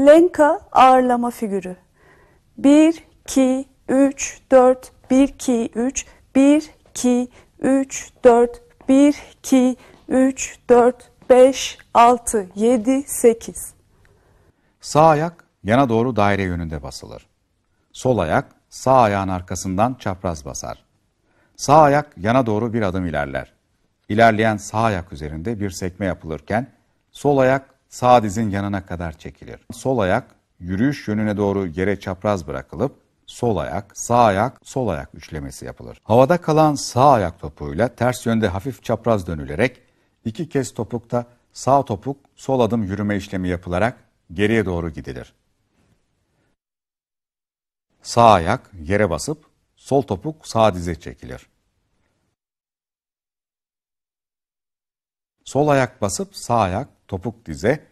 Lenka ağırlama figürü. 1, 2, 3, 4, 1, 2, 3, 1, 2, 3, 4, 1, 2, 3, 4, 5, 6, 7, 8. Sağ ayak yana doğru daire yönünde basılır. Sol ayak sağ ayağın arkasından çapraz basar. Sağ ayak yana doğru bir adım ilerler. İlerleyen sağ ayak üzerinde bir sekme yapılırken sol ayak sağ dizin yanına kadar çekilir. Sol ayak yürüyüş yönüne doğru yere çapraz bırakılıp sol ayak, sağ ayak, sol ayak üçlemesi yapılır. Havada kalan sağ ayak topuğuyla ters yönde hafif çapraz dönülerek iki kez topukta sağ topuk sol adım yürüme işlemi yapılarak geriye doğru gidilir. Sağ ayak yere basıp sol topuk sağ dize çekilir. Sol ayak basıp sağ ayak topuk dize,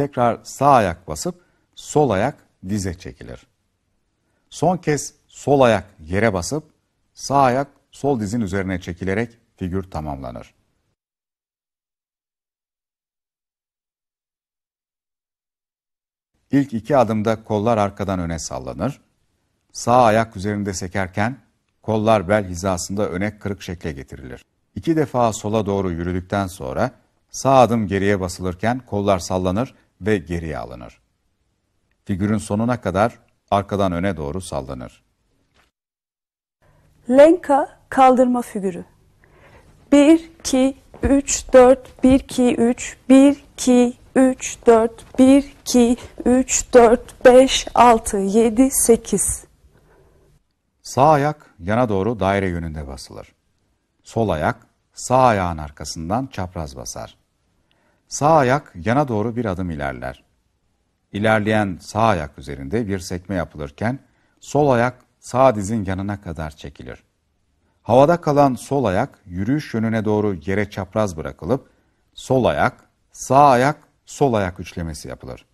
tekrar sağ ayak basıp sol ayak dize çekilir. Son kez sol ayak yere basıp sağ ayak sol dizin üzerine çekilerek figür tamamlanır. İlk iki adımda kollar arkadan öne sallanır. Sağ ayak üzerinde sekerken kollar bel hizasında öne kırık şekle getirilir. İki defa sola doğru yürüdükten sonra sağ adım geriye basılırken kollar sallanır ve geriye alınır. Figürün sonuna kadar arkadan öne doğru sallanır. Lenka kaldırma figürü. 1 2 3 4 1 2 3 1 2 3 4 1 2 3 4 5 6 7 8 Sağ ayak yana doğru daire yönünde basılır. Sol ayak sağ ayağın arkasından çapraz basar. Sağ ayak yana doğru bir adım ilerler. İlerleyen sağ ayak üzerinde bir sekme yapılırken sol ayak sağ dizin yanına kadar çekilir. Havada kalan sol ayak yürüyüş yönüne doğru yere çapraz bırakılıp sol ayak, sağ ayak, sol ayak üçlemesi yapılır.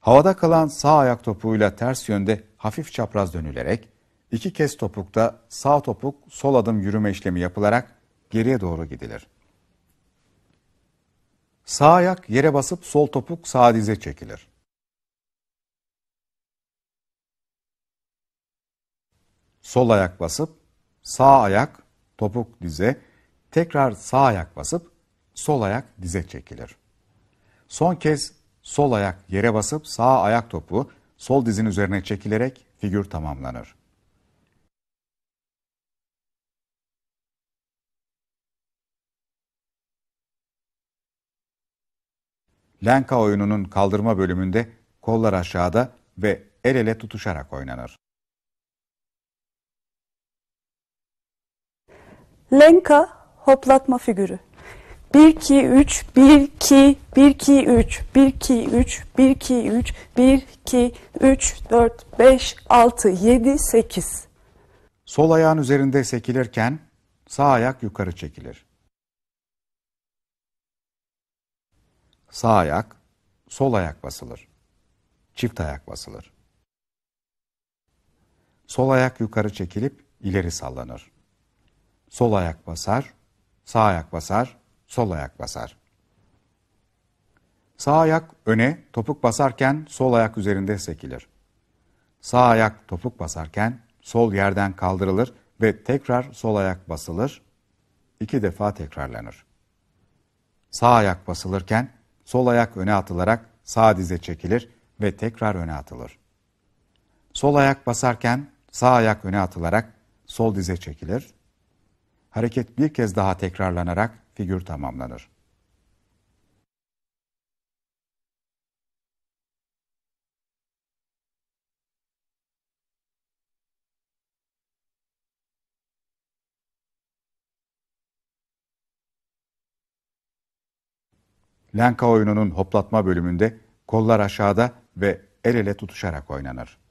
Havada kalan sağ ayak topuğuyla ters yönde hafif çapraz dönülerek iki kez topukta sağ topuk sol adım yürüme işlemi yapılarak geriye doğru gidilir. Sağ ayak yere basıp sol topuk sağ dize çekilir. Sol ayak basıp sağ ayak topuk dize, tekrar sağ ayak basıp sol ayak dize çekilir. Son kez sol ayak yere basıp sağ ayak topu sol dizin üzerine çekilerek figür tamamlanır. Lenka oyununun kaldırma bölümünde kollar aşağıda ve el ele tutuşarak oynanır. Lenka hoplatma figürü. 1 2 3 1 2 1 2 3 1 2 3 1 2 3 1 2 3 4 5 6 7 8 Sol ayağın üzerinde sekilirken sağ ayak yukarı çekilir. sağ ayak, sol ayak basılır. Çift ayak basılır. Sol ayak yukarı çekilip ileri sallanır. Sol ayak basar, sağ ayak basar, sol ayak basar. Sağ ayak öne topuk basarken sol ayak üzerinde sekilir. Sağ ayak topuk basarken sol yerden kaldırılır ve tekrar sol ayak basılır. İki defa tekrarlanır. Sağ ayak basılırken Sol ayak öne atılarak sağ dize çekilir ve tekrar öne atılır. Sol ayak basarken sağ ayak öne atılarak sol dize çekilir. Hareket bir kez daha tekrarlanarak figür tamamlanır. Lenka oyununun hoplatma bölümünde kollar aşağıda ve el ele tutuşarak oynanır.